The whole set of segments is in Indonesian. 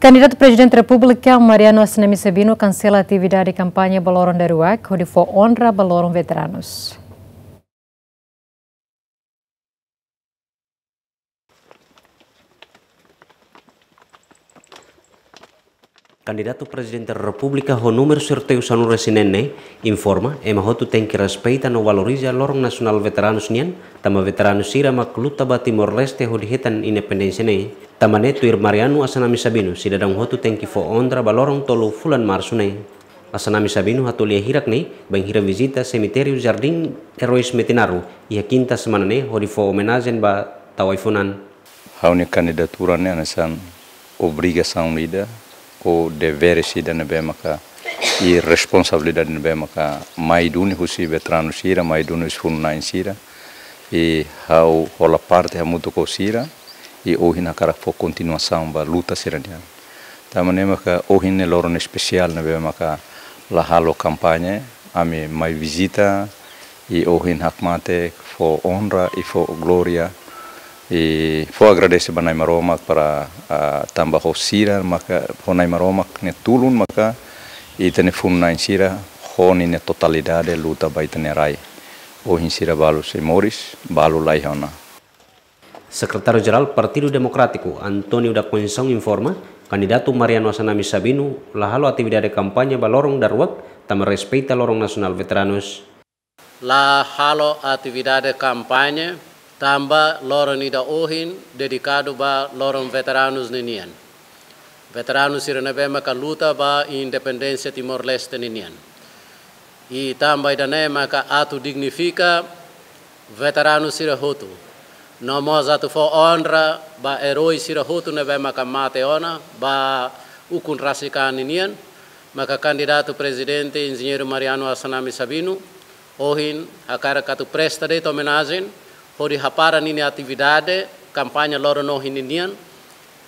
Candidato Presidente da República Mariano Assinami Sabino cancela a atividade de campanha Baloron da Ruac, onde for honra Baloron Veteranos. candidato presidente della Repubblica con numero certeo sanu informa e ma hotu ten che respeita no valorizza loro nacional veteranos nian tama veteranus sira ma kluta ba timor leste ho dihetan independensia nei tama netu ir mariano asanami sabinu sida dang hotu ten ki fo ondra balorong tolu fulan marsu nei asanami sabinu hatu lia e hirak nei bang hira visita cemiterio jardin erois metinaru ia quinta semana nei ho di fo homenagen ba tawaifunan Hau ni candidatura ne anasan sang lida o dever sidana be maka i responsabilidade be maka maiduni husi be tranu sira maiduni sfunna in sira e hau hola parte ha muito ko sira e ohi na cara fo continuação ba luta sira dia tamane maka ohi ne loro ne special ne be maka la halo campagne ami mai visita e ohi hakmate fo honra e fo gloria e fo agradece banai maromak para a tamba hosira maka honai maromak ne tulun maka e tene sira, insira honi ne totalidade luta baitane rai o sira balu se moris balu lai hona Sekretaris Geral Partido Antonio da Coenzón informa kandidat Mariano Sanami Sabino lahalo halo kampanye balorong darwak tam respeita lorong nasional veteranus. lahalo halo kampanye tamba loron ida ohin dedikado ba loron veteranus ninian. Veteranos iranabe maka luta ba independensi Timor-Leste ninian. I tamba ida ne maka atu dignifica veteranos irahutu. Nomos atu fo onra ba heróis irahutu nebe maka mate ona ba ukun rasika ninian. Maka kandidatu presidente insinyur Mariano Asanami Sabino, ohin akara katu presta de Hori raparam ini atividade, campanha loro no hininian,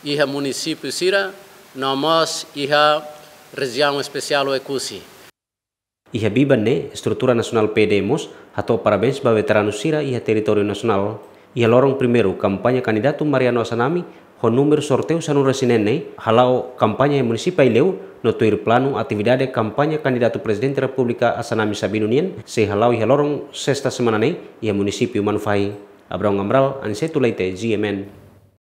iha município sira, nomos iha região especial Ecusi. Iha bibane estrutura nasional PDMOS atau parabéns ba veterano sira iha território nasional. Iha lorong primeiro kampanye kandidatu Mariano Asanami ho número sorteo sanu resinene halau kampanye munisipai leu no tuir plano atividade kampanye kandidatu presiden republika asanami a Sabino Nien se halau halorong sesta semana nei ia município Manfai. Abrão Ambral, anse tulaite GMN.